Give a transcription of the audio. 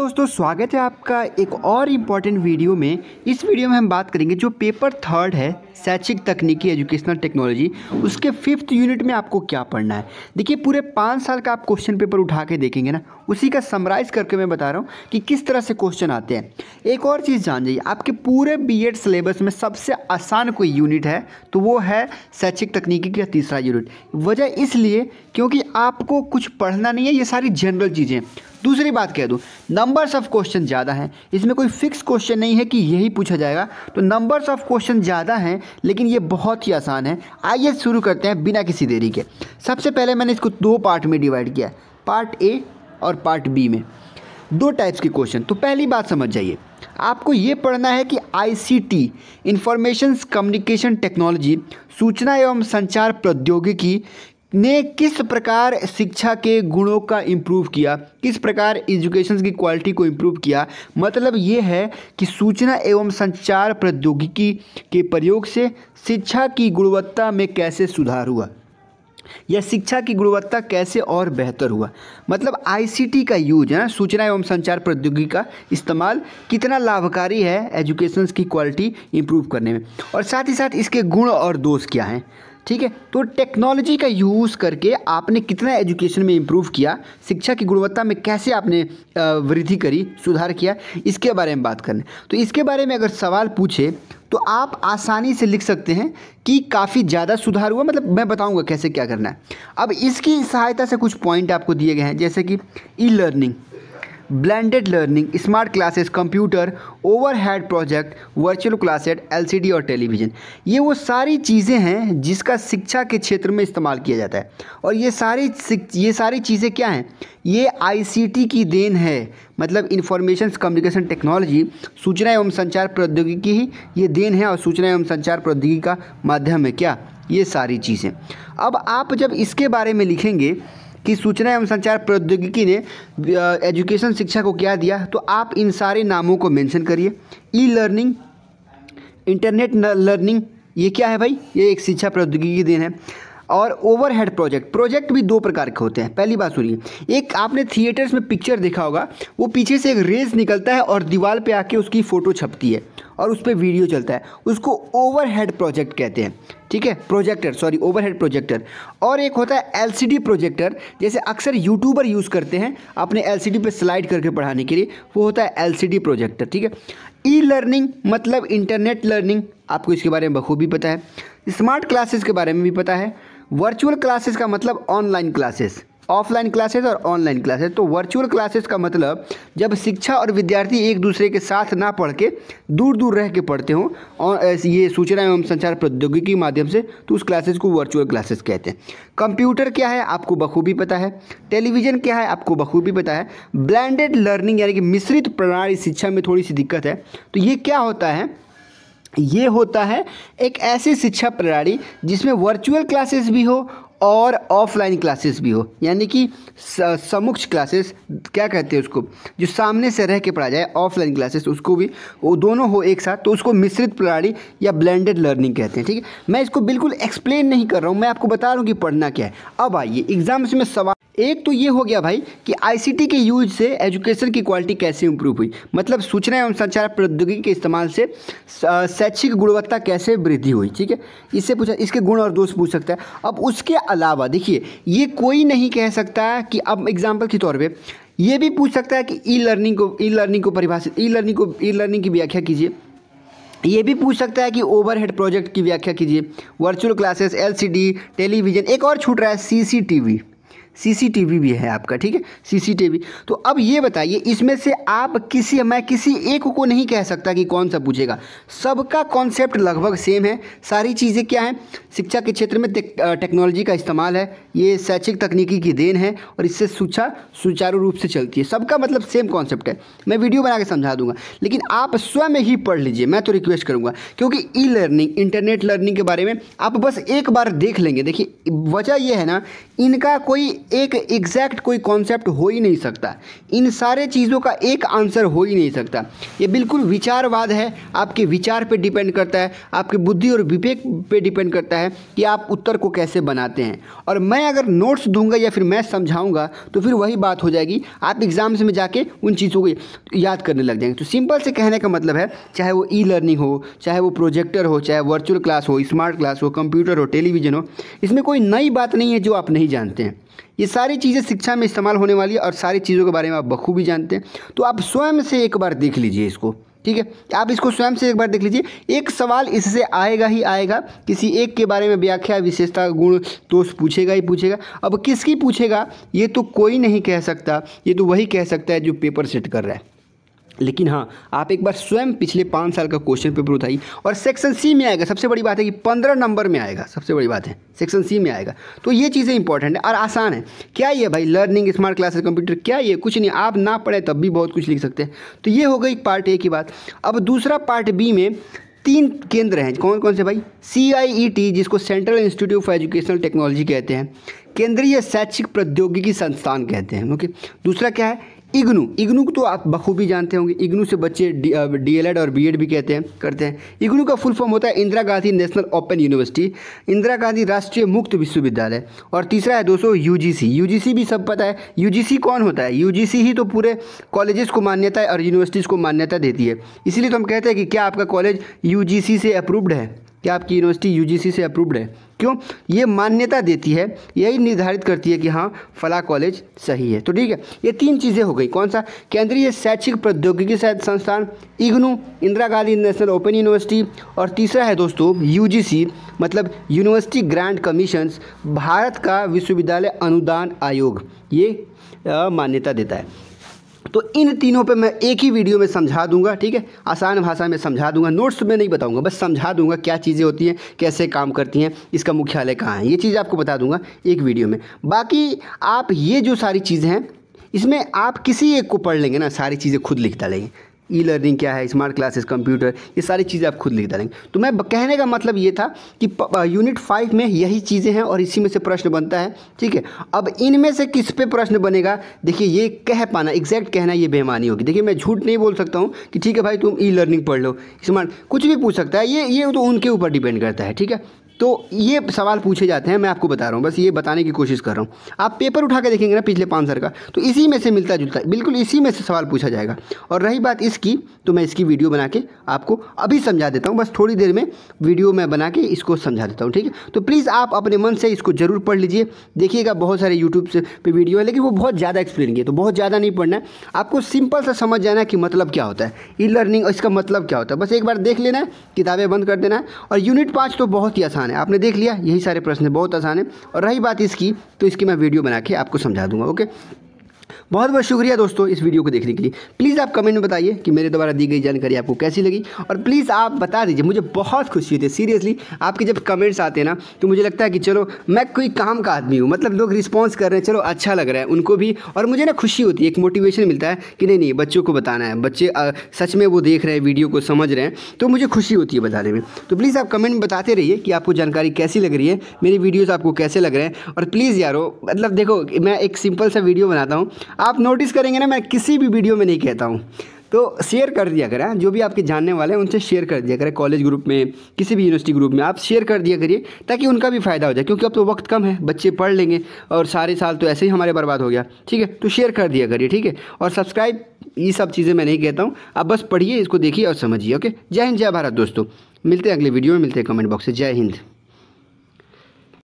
दोस्तों स्वागत है आपका एक और इम्पॉर्टेंट वीडियो में इस वीडियो में हम बात करेंगे जो पेपर थर्ड है शैक्षिक तकनीकी एजुकेशनल टेक्नोलॉजी उसके फिफ्थ यूनिट में आपको क्या पढ़ना है देखिए पूरे पाँच साल का आप क्वेश्चन पेपर उठा के देखेंगे ना उसी का समराइज़ करके मैं बता रहा हूँ कि किस तरह से क्वेश्चन आते हैं एक और चीज़ जान जाइए आपके पूरे बी सिलेबस में सबसे आसान कोई यूनिट है तो वो है शैक्षिक तकनीकी का तीसरा यूनिट वजह इसलिए क्योंकि आपको कुछ पढ़ना नहीं है ये सारी जनरल चीज़ें दूसरी बात कह दूँ नंबर्स ऑफ क्वेश्चन ज़्यादा हैं इसमें कोई फिक्स क्वेश्चन नहीं है कि यही पूछा जाएगा तो नंबर्स ऑफ क्वेश्चन ज़्यादा हैं लेकिन ये बहुत ही आसान है आइए शुरू करते हैं बिना किसी देरी के सबसे पहले मैंने इसको दो पार्ट में डिवाइड किया पार्ट ए और पार्ट बी में दो टाइप्स के क्वेश्चन तो पहली बात समझ जाइए आपको ये पढ़ना है कि आईसीटी इंफॉर्मेशन कम्युनिकेशन टेक्नोलॉजी सूचना एवं संचार प्रौद्योगिकी ने किस प्रकार शिक्षा के गुणों का इम्प्रूव किया किस प्रकार एजुकेशन की क्वालिटी को इम्प्रूव किया मतलब ये है कि सूचना एवं संचार प्रौद्योगिकी के प्रयोग से शिक्षा की गुणवत्ता में कैसे सुधार हुआ या शिक्षा की गुणवत्ता कैसे और बेहतर हुआ मतलब आईसीटी का यूज है ना सूचना एवं संचार प्रौद्योगिकी का इस्तेमाल कितना लाभकारी है एजुकेशन की क्वालिटी इम्प्रूव करने में और साथ ही साथ इसके गुण और दोष क्या हैं ठीक है तो टेक्नोलॉजी का यूज़ करके आपने कितना एजुकेशन में इम्प्रूव किया शिक्षा की गुणवत्ता में कैसे आपने वृद्धि करी सुधार किया इसके बारे में बात करना तो इसके बारे में अगर सवाल पूछे तो आप आसानी से लिख सकते हैं कि काफ़ी ज़्यादा सुधार हुआ मतलब मैं बताऊंगा कैसे क्या करना है अब इसकी सहायता से कुछ पॉइंट आपको दिए गए हैं जैसे कि E learning blended learning smart classes computer overhead project virtual classes LCD और टेलीविज़न ये वो सारी चीज़ें हैं जिसका शिक्षा के क्षेत्र में इस्तेमाल किया जाता है और ये सारी ये सारी चीज़ें क्या हैं ये आईसीटी की देन है मतलब इंफॉर्मेशन कम्युनिकेशन टेक्नोलॉजी सूचना एवं संचार प्रौद्योगिकी ही ये देन है और सूचना एवं संचार प्रौद्योगिकी का माध्यम है क्या ये सारी चीज़ें अब आप जब इसके बारे में लिखेंगे कि सूचना एवं संचार प्रौद्योगिकी ने एजुकेशन शिक्षा को क्या दिया तो आप इन सारे नामों को मेंशन करिए ई लर्निंग इंटरनेट लर्निंग ये क्या है भाई ये एक शिक्षा प्रौद्योगिकी दिन है और ओवरहेड प्रोजेक्ट प्रोजेक्ट भी दो प्रकार के होते हैं पहली बात सुनिए एक आपने थिएटर्स में पिक्चर देखा होगा वो पीछे से एक रेज निकलता है और दीवार पे आके उसकी फ़ोटो छपती है और उस पर वीडियो चलता है उसको ओवरहेड प्रोजेक्ट कहते हैं ठीक है प्रोजेक्टर सॉरी ओवरहेड प्रोजेक्टर और एक होता है एलसीडी प्रोजेक्टर जैसे अक्सर यूट्यूबर यूज़ करते हैं अपने एलसीडी पे स्लाइड करके पढ़ाने के लिए वो होता है एलसीडी प्रोजेक्टर ठीक है ई लर्निंग मतलब इंटरनेट लर्निंग आपको इसके बारे में बखूबी पता है स्मार्ट क्लासेस के बारे में भी पता है वर्चुअल क्लासेस का मतलब ऑनलाइन क्लासेस ऑफलाइन क्लासेस और ऑनलाइन क्लासेस तो वर्चुअल क्लासेस का मतलब जब शिक्षा और विद्यार्थी एक दूसरे के साथ ना पढ़ के दूर दूर रह के पढ़ते हों और ये सूचना एवं संचार प्रौद्योगिकी के माध्यम से तो उस क्लासेस को वर्चुअल क्लासेस कहते हैं कंप्यूटर क्या है आपको बखूबी पता है टेलीविज़न क्या है आपको बखूबी पता है ब्लैंडेड लर्निंग यानी कि मिश्रित प्रणाली शिक्षा में थोड़ी सी दिक्कत है तो ये क्या होता है ये होता है एक ऐसी शिक्षा प्रणाली जिसमें वर्चुअल क्लासेस भी हो और ऑफलाइन क्लासेस भी हो यानी कि समुक्ष क्लासेस क्या कहते हैं उसको जो सामने से रह के पढ़ा जाए ऑफलाइन क्लासेस उसको भी वो दोनों हो एक साथ तो उसको मिश्रित प्रणाली या ब्लेंडेड लर्निंग कहते हैं ठीक है मैं इसको बिल्कुल एक्सप्लेन नहीं कर रहा हूँ मैं आपको बता रहा हूँ कि पढ़ना क्या है अब आइए एग्जाम्स में सवाल एक तो ये हो गया भाई कि आईसीटी के यूज से एजुकेशन की क्वालिटी कैसे इंप्रूव हुई मतलब सूचना एवं संचार प्रौद्योगिकी के इस्तेमाल से शैक्षिक गुणवत्ता कैसे वृद्धि हुई ठीक है इससे पूछा इसके गुण और दोष पूछ सकता है अब उसके अलावा देखिए ये कोई नहीं कह सकता कि अब एग्जाम्पल के तौर पर यह भी पूछ सकता है कि ई लर्निंग को ई लर्निंग को परिभाषित ई लर्निंग को ई लर्निंग की व्याख्या कीजिए ये भी पूछ सकता है कि ओवरहेड प्रोजेक्ट की व्याख्या कीजिए वर्चुअल क्लासेस एलसीडी टेलीविज़न एक और छूट रहा है सीसीटीवी सीसीटीवी भी है आपका ठीक है सीसीटीवी तो अब ये बताइए इसमें से आप किसी मैं किसी एक को नहीं कह सकता कि कौन सा पूछेगा सबका कॉन्सेप्ट लगभग सेम है सारी चीज़ें क्या हैं शिक्षा के क्षेत्र में टेक्नोलॉजी का इस्तेमाल है ये शैक्षिक तकनीकी की देन है और इससे शिक्षा सुचारू रूप से चलती है सबका मतलब सेम कॉन्सेप्ट है मैं वीडियो बना के समझा दूंगा लेकिन आप स्वयं ही पढ़ लीजिए मैं तो रिक्वेस्ट करूँगा क्योंकि ई लर्निंग इंटरनेट लर्निंग के बारे में आप बस एक बार देख लेंगे देखिए वजह यह है ना इनका कोई एक एग्जैक्ट कोई कॉन्सेप्ट हो ही नहीं सकता इन सारे चीज़ों का एक आंसर हो ही नहीं सकता ये बिल्कुल विचारवाद है आपके विचार पे डिपेंड करता है आपकी बुद्धि और विवेक पे डिपेंड करता है कि आप उत्तर को कैसे बनाते हैं और मैं अगर नोट्स दूंगा या फिर मैं समझाऊंगा तो फिर वही बात हो जाएगी आप एग्ज़ाम्स में जाके उन चीज़ों को याद करने लग जाएंगे तो सिंपल से कहने का मतलब है चाहे वो ई लर्निंग हो चाहे वो प्रोजेक्टर हो चाहे वर्चुअल क्लास हो स्मार्ट क्लास हो कंप्यूटर हो टेलीविज़न हो इसमें कोई नई बात नहीं है जो आप नहीं जानते हैं ये सारी चीज़ें शिक्षा में इस्तेमाल होने वाली है और सारी चीज़ों के बारे में आप बखूबी जानते हैं तो आप स्वयं से एक बार देख लीजिए इसको ठीक है आप इसको स्वयं से एक बार देख लीजिए एक सवाल इससे आएगा ही आएगा किसी एक के बारे में व्याख्या विशेषता गुण दोष पूछेगा ही पूछेगा अब किसकी पूछेगा ये तो कोई नहीं कह सकता ये तो वही कह सकता है जो पेपर सेट कर रहा है लेकिन हाँ आप एक बार स्वयं पिछले पाँच साल का क्वेश्चन पेपर उठाइए और सेक्शन सी में आएगा सबसे बड़ी बात है कि पंद्रह नंबर में आएगा सबसे बड़ी बात है सेक्शन सी में आएगा तो ये चीज़ें इंपॉर्टेंट है और आसान है क्या ये भाई लर्निंग स्मार्ट क्लासेस कंप्यूटर क्या ये कुछ नहीं आप ना पढ़े तब भी बहुत कुछ लिख सकते हैं तो ये हो गई पार्ट ए की बात अब दूसरा पार्ट बी में तीन केंद्र हैं कौन कौन से भाई सी आई ई टी जिसको central institute of educational technology कहते हैं केंद्रीय शैक्षिक प्रौद्योगिकी संस्थान कहते हैं ओके दूसरा क्या है इग्नू इग्नू को तो आप बखूबी जानते होंगे इग्नू से बच्चे डीएलएड और बीएड भी कहते हैं करते हैं इग्नू का फुल फॉर्म होता है Indira Gandhi national open university Indira Gandhi राष्ट्रीय मुक्त विश्वविद्यालय और तीसरा है दोस्तों यूजीसी यूजीसी भी सब पता है यूजीसी कौन होता है यूजीसी ही तो पूरे कॉलेजेस को मान्यता और यूनिवर्सिटीज़ को मान्यता देती है इसीलिए तो हम कहते हैं कि क्या आपका कॉलेज यू से अप्रूव्ड है कि आपकी यूनिवर्सिटी यूजीसी से अप्रूव्ड है क्यों ये मान्यता देती है यही निर्धारित करती है कि हाँ फला कॉलेज सही है तो ठीक है ये तीन चीज़ें हो गई कौन सा केंद्रीय शैक्षिक प्रौद्योगिकी संस्थान IGNOU Indira Gandhi national open university और तीसरा है दोस्तों यू मतलब यूनिवर्सिटी ग्रांड कमीशन भारत का विश्वविद्यालय अनुदान आयोग ये मान्यता देता है तो इन तीनों पे मैं एक ही वीडियो में समझा दूंगा ठीक है आसान भाषा में समझा दूंगा नोट्स में नहीं बताऊंगा बस समझा दूंगा क्या चीज़ें होती हैं कैसे काम करती हैं इसका मुख्यालय कहाँ है ये चीज़ आपको बता दूंगा एक वीडियो में बाकी आप ये जो सारी चीज़ें हैं इसमें आप किसी एक को पढ़ लेंगे ना सारी चीज़ें खुद लिख डालेंगे ई लर्निंग क्या है स्मार्ट क्लासेस कंप्यूटर ये सारी चीज़ें आप खुद लिख डालेंगे तो मैं कहने का मतलब ये था कि यूनिट फाइव में यही चीज़ें हैं और इसी में से प्रश्न बनता है ठीक है अब इनमें से किस पे प्रश्न बनेगा देखिए ये कह पाना एग्जैक्ट कहना ये बेमानी होगी देखिए मैं झूठ नहीं बोल सकता हूँ कि ठीक है भाई तुम ई लर्निंग पढ़ लो स्मार्ट कुछ भी पूछ सकता है ये ये तो उनके ऊपर डिपेंड करता है ठीक है तो ये सवाल पूछे जाते हैं मैं आपको बता रहा हूँ बस ये बताने की कोशिश कर रहा हूँ आप पेपर उठा के देखेंगे ना पिछले पाँच साल का तो इसी में से मिलता जुलता बिल्कुल इसी में से सवाल पूछा जाएगा और रही बात इसकी तो मैं इसकी वीडियो बना के आपको अभी समझा देता हूँ बस थोड़ी देर में वीडियो मैं बना के इसको समझा देता हूँ ठीक है तो प्लीज़ आप अपने मन से इसको ज़रूर पढ़ लीजिए देखिएगा बहुत सारे यूट्यूब पे वीडियो है लेकिन वो बहुत ज़्यादा एक्सप्लेन किए तो बहुत ज़्यादा नहीं पढ़ना है आपको सिंपल सा समझ जाना कि मतलब क्या होता है ई लर्निंग इसका मतलब क्या होता है बस एक बार देख लेना है किताबें बंद कर देना है और यूनिट पाँच तो बहुत ही आसान आसान है आपने देख लिया यही सारे प्रश्न बहुत आसान है और रही बात इसकी तो इसकी मैं वीडियो बना के आपको समझा दूंगा ओके बहुत बहुत शुक्रिया दोस्तों इस वीडियो को देखने के लिए प्लीज़ आप कमेंट में बताइए कि मेरे द्वारा दी गई जानकारी आपको कैसी लगी और प्लीज़ आप बता दीजिए मुझे बहुत खुशी होती है सीरियसली आपके जब कमेंट्स आते हैं ना तो मुझे लगता है कि चलो मैं कोई काम का आदमी हूँ मतलब लोग रिस्पॉन्स कर रहे हैं चलो अच्छा लग रहा है उनको भी और मुझे ना खुशी होती है एक मोटिवेशन मिलता है कि नहीं नहीं बच्चों को बताना है बच्चे सच में वो देख रहे हैं वीडियो को समझ रहे हैं तो मुझे खुशी होती है बताने में तो प्लीज़ आप कमेंट में बताते रहिए कि आपको जानकारी कैसी लग रही है मेरी वीडियोज़ आपको कैसे लग रहे हैं और प्लीज़ यारो मतलब देखो मैं एक सिंपल सा वीडियो बनाता हूँ आप नोटिस करेंगे ना मैं किसी भी वीडियो में नहीं कहता हूँ तो शेयर कर दिया करें जो भी आपके जानने वाले हैं उनसे शेयर कर दिया करें कॉलेज ग्रुप में किसी भी यूनिवर्सिटी ग्रुप में आप शेयर कर दिया करिए ताकि उनका भी फ़ायदा हो जाए क्योंकि अब तो वक्त कम है बच्चे पढ़ लेंगे और सारे साल तो ऐसे ही हमारे बर्बाद हो गया ठीक है तो शेयर कर दिया करिए ठीक है और सब्सक्राइब ये सब चीज़ें मैं नहीं कहता हूँ आप बस पढ़िए इसको देखिए और समझिए ओके जय हिंद जय भारत दोस्तों मिलते हैं अगले वीडियो में मिलते हैं कमेंट बॉक्स से जय हिंद